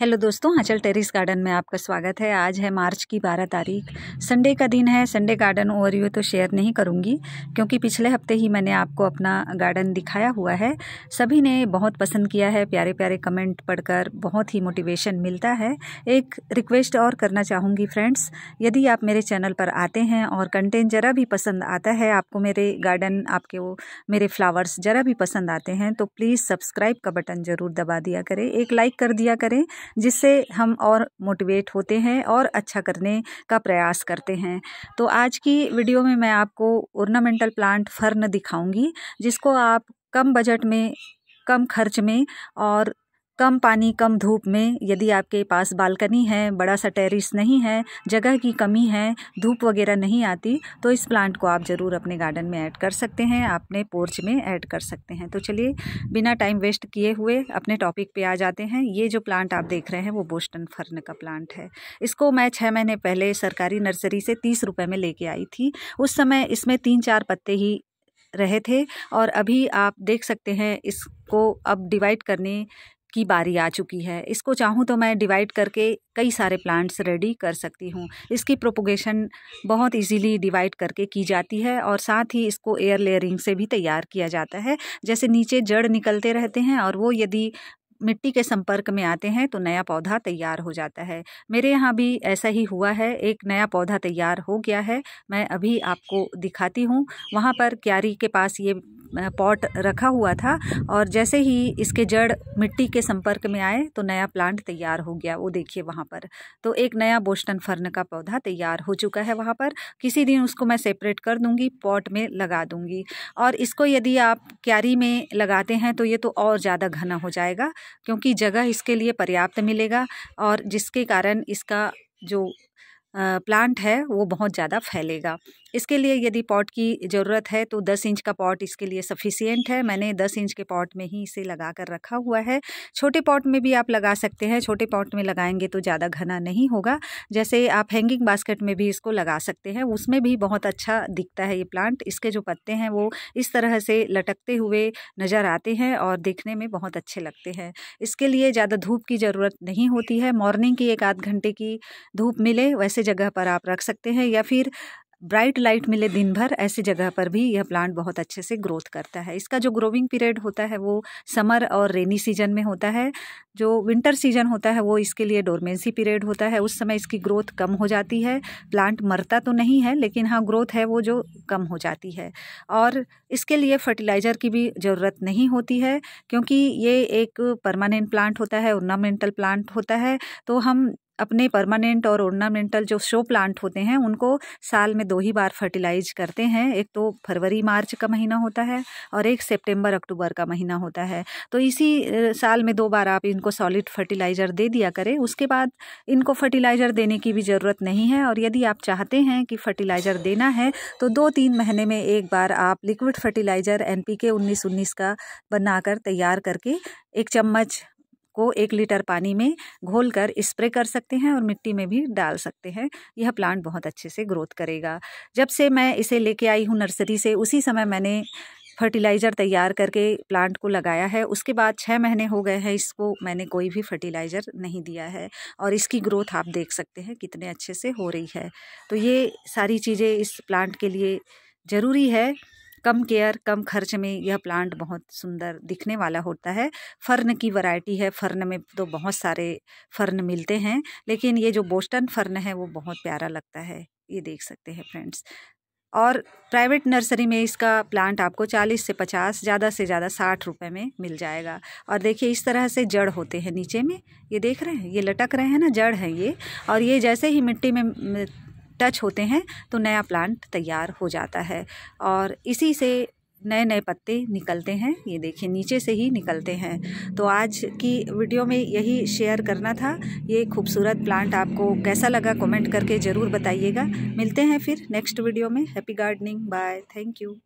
hello दोस्तों हाँचल terrace garden में आपका स्वागत है आज है मार्च की बारह तारीख संडे का दिन है संडे गार्डन यू तो शेयर नहीं करूंगी क्योंकि पिछले हफ्ते ही मैंने आपको अपना गार्डन दिखाया हुआ है सभी ने बहुत पसंद किया है प्यारे प्यारे कमेंट पढ़कर बहुत ही मोटिवेशन मिलता है एक रिक्वेस्ट और करना चाहूँगी फ्रेंड्स यदि आप मेरे चैनल पर आते हैं और कंटेंट ज़रा भी पसंद आता है आपको मेरे गार्डन आपके वो मेरे फ्लावर्स ज़रा भी पसंद आते हैं तो प्लीज़ सब्सक्राइब का बटन ज़रूर दबा दिया करें एक लाइक कर दिया करें जिससे हम और मोटिवेट होते हैं और अच्छा करने का प्रयास करते हैं तो आज की वीडियो में मैं आपको ऑर्नामेंटल प्लांट फर्न दिखाऊंगी जिसको आप कम बजट में कम खर्च में और कम पानी कम धूप में यदि आपके पास बालकनी है बड़ा सा टेरिस नहीं है जगह की कमी है धूप वगैरह नहीं आती तो इस प्लांट को आप ज़रूर अपने गार्डन में ऐड कर सकते हैं अपने पोर्च में ऐड कर सकते हैं तो चलिए बिना टाइम वेस्ट किए हुए अपने टॉपिक पे आ जाते हैं ये जो प्लांट आप देख रहे हैं वो बोस्टन फर्न का प्लांट है इसको मैं छः महीने पहले सरकारी नर्सरी से तीस रुपये में लेके आई थी उस समय इसमें तीन चार पत्ते ही रहे थे और अभी आप देख सकते हैं इसको अब डिवाइड करने की बारी आ चुकी है इसको चाहूँ तो मैं डिवाइड करके कई सारे प्लांट्स रेडी कर सकती हूँ इसकी प्रोपोगेशन बहुत इजीली डिवाइड करके की जाती है और साथ ही इसको एयर लेयरिंग से भी तैयार किया जाता है जैसे नीचे जड़ निकलते रहते हैं और वो यदि मिट्टी के संपर्क में आते हैं तो नया पौधा तैयार हो जाता है मेरे यहाँ भी ऐसा ही हुआ है एक नया पौधा तैयार हो गया है मैं अभी आपको दिखाती हूँ वहाँ पर क्यारी के पास ये पॉट रखा हुआ था और जैसे ही इसके जड़ मिट्टी के संपर्क में आए तो नया प्लांट तैयार हो गया वो देखिए वहाँ पर तो एक नया बोस्टन फर्न का पौधा तैयार हो चुका है वहाँ पर किसी दिन उसको मैं सेपरेट कर दूँगी पॉट में लगा दूँगी और इसको यदि आप क्यारी में लगाते हैं तो ये तो और ज़्यादा घना हो जाएगा क्योंकि जगह इसके लिए पर्याप्त मिलेगा और जिसके कारण इसका जो प्लांट है वो बहुत ज़्यादा फैलेगा इसके लिए यदि पॉट की ज़रूरत है तो दस इंच का पॉट इसके लिए सफिशियंट है मैंने दस इंच के पॉट में ही इसे लगा कर रखा हुआ है छोटे पॉट में भी आप लगा सकते हैं छोटे पॉट में लगाएंगे तो ज़्यादा घना नहीं होगा जैसे आप हैंगिंग बास्केट में भी इसको लगा सकते हैं उसमें भी बहुत अच्छा दिखता है ये प्लांट इसके जो पत्ते हैं वो इस तरह से लटकते हुए नज़र आते हैं और देखने में बहुत अच्छे लगते हैं इसके लिए ज़्यादा धूप की ज़रूरत नहीं होती है मॉर्निंग की एक आध घंटे की धूप मिले वैसे जगह पर आप रख सकते हैं या फिर ब्राइट लाइट मिले दिन भर ऐसी जगह पर भी यह प्लांट बहुत अच्छे से ग्रोथ करता है इसका जो ग्रोविंग पीरियड होता है वो समर और रेनी सीजन में होता है जो विंटर सीजन होता है वो इसके लिए डोरमेंसी पीरियड होता है उस समय इसकी ग्रोथ कम हो जाती है प्लांट मरता तो नहीं है लेकिन हाँ ग्रोथ है वो जो कम हो जाती है और इसके लिए फर्टिलाइज़र की भी ज़रूरत नहीं होती है क्योंकि ये एक परमानेंट प्लांट होता है ऑर्नामेंटल प्लांट होता है तो हम अपने परमानेंट और ऑर्नामेंटल जो शो प्लांट होते हैं उनको साल में दो ही बार फर्टिलाइज करते हैं एक तो फरवरी मार्च का महीना होता है और एक सितंबर अक्टूबर का महीना होता है तो इसी साल में दो बार आप इनको सॉलिड फर्टिलाइज़र दे दिया करें उसके बाद इनको फर्टिलाइज़र देने की भी ज़रूरत नहीं है और यदि आप चाहते हैं कि फर्टिलाइज़र देना है तो दो तीन महीने में एक बार आप लिक्विड फर्टिलाइज़र एन पी के उन्नीस उन्नीस का बनाकर तैयार करके एक चम्मच को एक लीटर पानी में घोल कर स्प्रे कर सकते हैं और मिट्टी में भी डाल सकते हैं यह प्लांट बहुत अच्छे से ग्रोथ करेगा जब से मैं इसे लेके आई हूँ नर्सरी से उसी समय मैंने फर्टिलाइज़र तैयार करके प्लांट को लगाया है उसके बाद छः महीने हो गए हैं इसको मैंने कोई भी फर्टिलाइज़र नहीं दिया है और इसकी ग्रोथ आप देख सकते हैं कितने अच्छे से हो रही है तो ये सारी चीज़ें इस प्लांट के लिए ज़रूरी है कम केयर कम खर्च में यह प्लांट बहुत सुंदर दिखने वाला होता है फर्न की वैरायटी है फर्न में तो बहुत सारे फर्न मिलते हैं लेकिन ये जो बोस्टन फर्न है वो बहुत प्यारा लगता है ये देख सकते हैं फ्रेंड्स और प्राइवेट नर्सरी में इसका प्लांट आपको 40 से 50 ज़्यादा से ज़्यादा साठ रुपए में मिल जाएगा और देखिए इस तरह से जड़ होते हैं नीचे में ये देख रहे हैं ये लटक रहे हैं ना जड़ हैं ये और ये जैसे ही मिट्टी में टच होते हैं तो नया प्लांट तैयार हो जाता है और इसी से नए नए पत्ते निकलते हैं ये देखिए नीचे से ही निकलते हैं तो आज की वीडियो में यही शेयर करना था ये खूबसूरत प्लांट आपको कैसा लगा कमेंट करके ज़रूर बताइएगा मिलते हैं फिर नेक्स्ट वीडियो में happy gardening bye thank you